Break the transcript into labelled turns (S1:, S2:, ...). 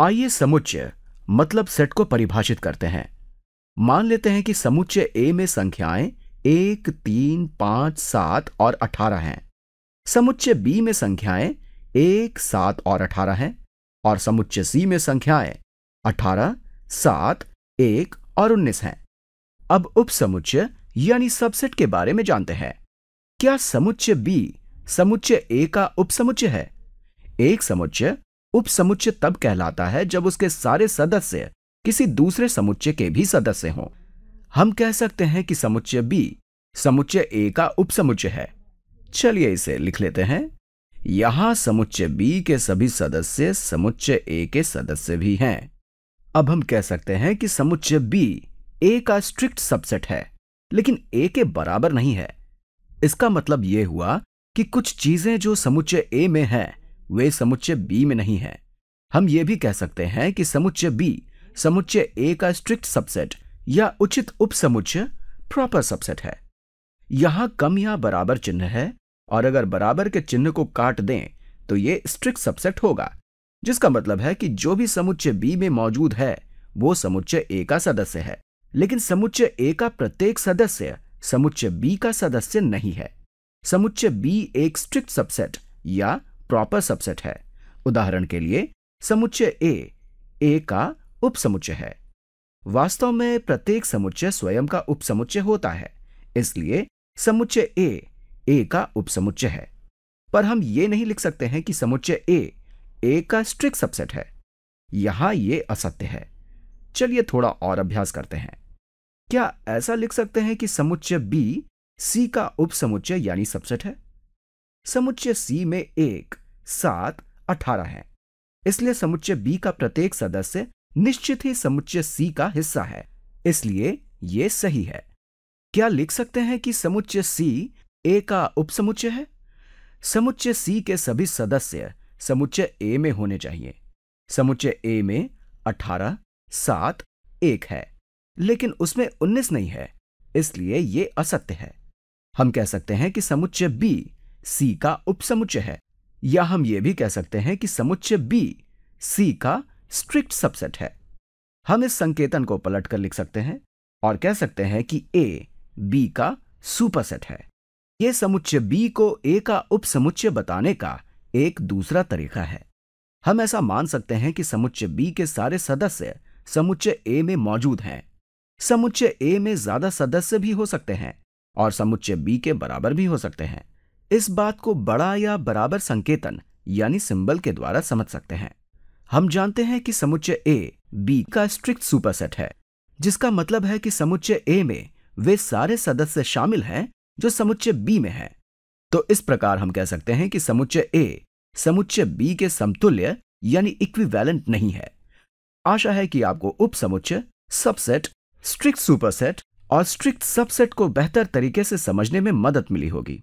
S1: आइए समुच्चय मतलब सेट को परिभाषित करते हैं मान लेते हैं कि समुच्चय ए में संख्याएं एक तीन पांच सात और अठारह हैं समुच्चय बी में संख्याएं एक सात और अठारह हैं और समुच्चय सी में संख्याएं अठारह सात एक और उन्नीस हैं अब उपसमुच्चय यानी सबसेट के बारे में जानते हैं क्या समुच्चय बी समुच्चय ए का उपसमुच्चय है एक समुच्चय उपसमुच्चय तब कहलाता है जब उसके सारे सदस्य किसी दूसरे समुच्चय के भी सदस्य हों हम कह सकते हैं कि समुच्चय बी समुच्चय ए का उपसमुच्चय है चलिए इसे लिख लेते हैं यहां समुच्चय बी के सभी सदस्य समुच्चय ए के सदस्य भी हैं अब हम कह सकते हैं कि समुच्चय बी ए का स्ट्रिक्ट सबसेट है लेकिन ए के बराबर नहीं है इसका मतलब यह हुआ कि कुछ चीजें जो समुच्चय ए में हैं वे समुच्चय बी में नहीं है हम ये भी कह सकते हैं कि समुच्चय बी समुच्चय ए का स्ट्रिक्ट सबसेट या उचित उप समुच्चय प्रॉपर सबसेट है यहां कम या बराबर चिन्ह है और अगर बराबर के चिन्ह को काट दें तो ये स्ट्रिक्ट सबसेट होगा जिसका मतलब है कि जो भी समुच्चय बी में मौजूद है वो समुच्चय ए का सदस्य है लेकिन समुच्चय ए का प्रत्येक सदस्य समुच्चय बी का सदस्य नहीं है समुच्चय बी एक स्ट्रिक्ट सबसेट या प्रॉपर सबसेट है उदाहरण के लिए समुच्चय ए ए का उपसमुच्चय है वास्तव में प्रत्येक समुच्चय स्वयं का उपसमुच्चय होता है इसलिए समुच्चय ए ए का उपसमुच्चय है पर हम ये नहीं लिख सकते हैं कि समुच्चय ए ए का स्ट्रिक्ट सबसेट है यहां ये असत्य है चलिए थोड़ा और अभ्यास करते हैं क्या ऐसा लिख सकते हैं कि समुच्चय बी सी का उपसमुच्चय यानी सबसेट है समुच्चय सी में एक सात अठारह है इसलिए समुच्चय बी का प्रत्येक सदस्य निश्चित ही समुच्चय सी का हिस्सा है इसलिए यह सही है क्या लिख सकते हैं कि समुच्चय सी ए का उपसमुच्चय है समुच्चय सी के सभी सदस्य समुच्चय ए में होने चाहिए समुच्चय ए में अठारह सात एक है लेकिन उसमें उन्नीस नहीं है इसलिए ये असत्य है हम कह सकते हैं कि समुच्चय बी सी का उपसमुच्चय है या हम ये भी कह सकते हैं कि समुच्चय बी सी का स्ट्रिक्ट सबसेट है हम इस संकेतन को पलटकर लिख सकते हैं और कह सकते हैं कि ए बी का सुपरसेट है यह समुच्चय बी को ए का उपसमुच्चय बताने का एक दूसरा तरीका है हम ऐसा मान सकते हैं कि समुच्चय बी के सारे सदस्य समुच्चय ए में मौजूद हैं समुच्चय ए में ज्यादा सदस्य भी हो सकते हैं और समुच्चय बी के बराबर भी हो सकते हैं इस बात को बड़ा या बराबर संकेतन यानी सिंबल के द्वारा समझ सकते हैं हम जानते हैं कि समुच्चय ए बी का स्ट्रिक्ट सुपरसेट है जिसका मतलब है कि समुच्चय ए में वे सारे सदस्य शामिल हैं जो समुच्चय बी में है तो इस प्रकार हम कह सकते हैं कि समुच्चय ए समुच्चय बी के समतुल्य यानी इक्विवेलेंट नहीं है आशा है कि आपको उप समुच्चय सबसेट स्ट्रिक्ट सुपरसेट और स्ट्रिक्ट सबसेट को बेहतर तरीके से समझने में मदद मिली होगी